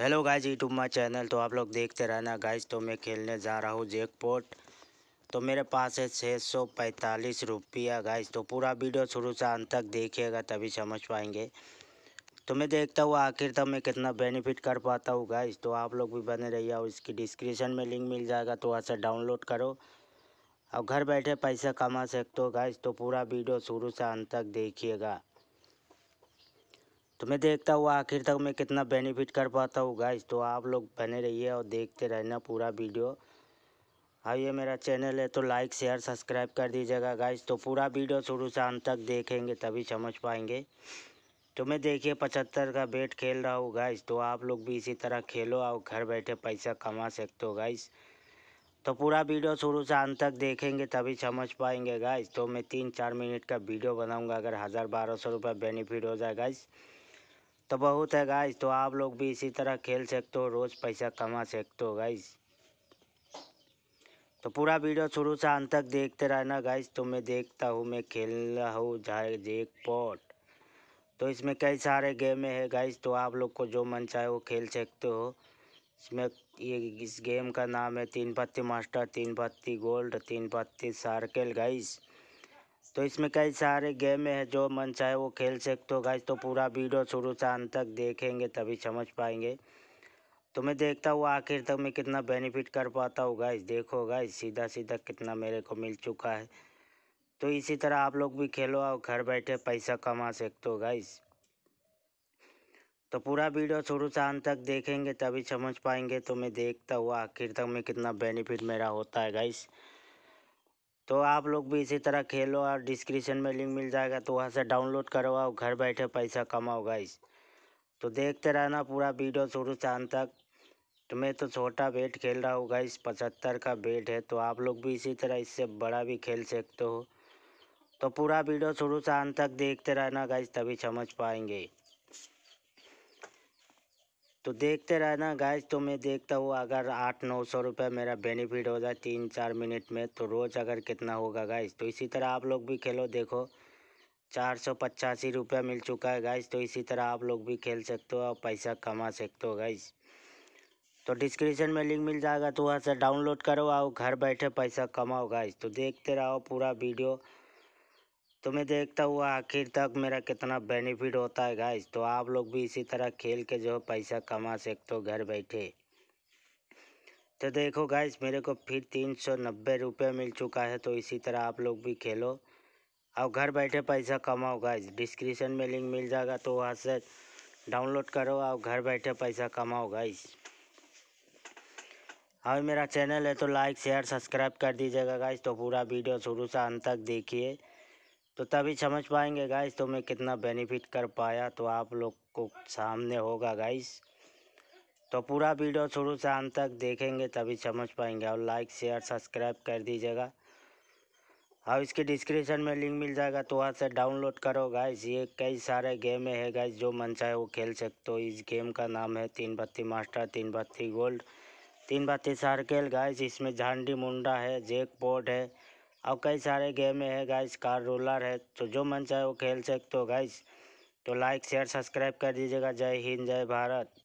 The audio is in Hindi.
hello guys YouTube my channel तो आप लोग देखते रहना गाइज तो मैं खेलने जा रहा हूँ पोर्ट तो मेरे पास है छः सौ पैंतालीस रुपया गाइज तो पूरा वीडियो शुरू से अंत तक देखिएगा तभी समझ पाएंगे तो मैं देखता हूँ आखिर तक मैं कितना बेनिफिट कर पाता हूँ गाइज तो आप लोग भी बने रहिए और इसकी डिस्क्रिप्शन में लिंक मिल जाएगा तो वहाँ से डाउनलोड करो और घर बैठे पैसा कमा सकते हो गाइज तो पूरा वीडियो शुरू से अंत तक देखिएगा तो मैं देखता हूँ आखिर तक मैं कितना बेनिफिट कर पाता हूँ गाइस तो आप लोग बने रहिए और देखते रहना पूरा वीडियो हाँ ये मेरा चैनल है तो लाइक शेयर सब्सक्राइब कर दीजिएगा गाइस तो पूरा वीडियो शुरू से अंत तक देखेंगे तभी समझ पाएंगे तो मैं देखिए पचहत्तर का बेट खेल रहा हूँ गाइस तो आप लोग भी इसी तरह खेलो और घर बैठे पैसा कमा सकते हो गाइस तो पूरा वीडियो शुरू से अंत तक देखेंगे तभी समझ पाएंगे गाइस तो मैं तीन चार मिनट का वीडियो बनाऊंगा अगर हज़ार बारह सौ रुपये बेनिफिट हो जाए गाइस तो बहुत है गाइस तो आप लोग भी इसी तरह खेल सकते हो रोज़ पैसा कमा सकते हो गाइस तो पूरा वीडियो शुरू से अंत तक देखते रहना गाइस तो मैं देखता हूँ मैं खेल रहा हूँ जाए पॉट तो इसमें कई सारे गेम है गाइस तो आप लोग को जो मन चाहे वो खेल सकते हो इसमें ये इस गेम का नाम है तीन पत्ती मास्टर तीन पत्ती गोल्ड तीन पत्ती सार्केल गाइस तो इसमें कई सारे गेम है जो मन चाहे वो खेल सकते हो गाइस तो पूरा वीडियो शुरू से अंत तक देखेंगे तभी समझ पाएंगे तो मैं देखता हूँ आखिर तक मैं कितना बेनिफिट कर पाता हूँ गाइस देखो गाइस सीधा सीधा कितना मेरे को मिल चुका है तो इसी तरह आप लोग भी खेलो और घर बैठे पैसा कमा सकते हो गाइस तो पूरा वीडियो शुरू से अंत तक देखेंगे तभी समझ पाएंगे तो मैं देखता हूँ आखिर तक में कितना बेनिफिट मेरा होता है गाइस तो आप लोग भी इसी तरह खेलो और डिस्क्रिप्शन में लिंक मिल जाएगा तो वहाँ से डाउनलोड करो और घर बैठे पैसा कमाओ गाइस तो देखते रहना पूरा वीडियो शुरू से अंत तक तो मैं तो छोटा बेट खेल रहा हूँ गाइस पचहत्तर का बेट है तो आप लोग भी इसी तरह इससे बड़ा भी खेल सकते हो तो पूरा वीडियो शुरू से अंत तक देखते रहना गाइस तभी समझ पाएंगे तो देखते रहना गाइस तो मैं देखता हूँ अगर आठ नौ सौ रुपये मेरा बेनिफिट हो जाए तीन चार मिनट में तो रोज़ अगर कितना होगा गाइस तो इसी तरह आप लोग भी खेलो देखो चार सौ पचासी रुपया मिल चुका है गाइस तो इसी तरह आप लोग भी खेल सकते हो और पैसा कमा सकते हो गाइस तो डिस्क्रिप्शन में लिंक मिल जाएगा तो वहाँ से डाउनलोड करो और घर बैठे पैसा कमाओ गाइस तो देखते रहो पूरा वीडियो तो मैं देखता हुआ आखिर तक मेरा कितना बेनिफिट होता है गाइस तो आप लोग भी इसी तरह खेल के जो पैसा कमा सकते हो घर बैठे तो देखो गाइस मेरे को फिर तीन सौ नब्बे रुपये मिल चुका है तो इसी तरह आप लोग भी खेलो और घर बैठे पैसा कमाओ गाइस डिस्क्रिप्शन में लिंक मिल जाएगा तो वहाँ से डाउनलोड करो और घर बैठे पैसा कमाओ गाइस और मेरा चैनल है तो लाइक शेयर सब्सक्राइब कर दीजिएगा गाइस तो पूरा वीडियो शुरू से अंत तक देखिए तो तभी समझ पाएंगे गाइस तो मैं कितना बेनिफिट कर पाया तो आप लोग को सामने होगा गाइस तो पूरा वीडियो शुरू से अंत तक देखेंगे तभी समझ पाएंगे और लाइक शेयर सब्सक्राइब कर दीजिएगा और इसके डिस्क्रिप्शन में लिंक मिल जाएगा तो वहाँ से डाउनलोड करो गाइस ये कई सारे गेम है गाइस जो मन चाहे वो खेल सकते हो इस गेम का नाम है तीन बत्ती मास्टर तीन बत्ती गोल्ड तीन बत्ती सार्केल गाइस इसमें झांडी मुंडा है जेक बोर्ड है और कई सारे गेम है गाइस कार रोलर है तो जो मन चाहे वो खेल सकते हो गाइस तो लाइक शेयर सब्सक्राइब कर दीजिएगा जय हिंद जय भारत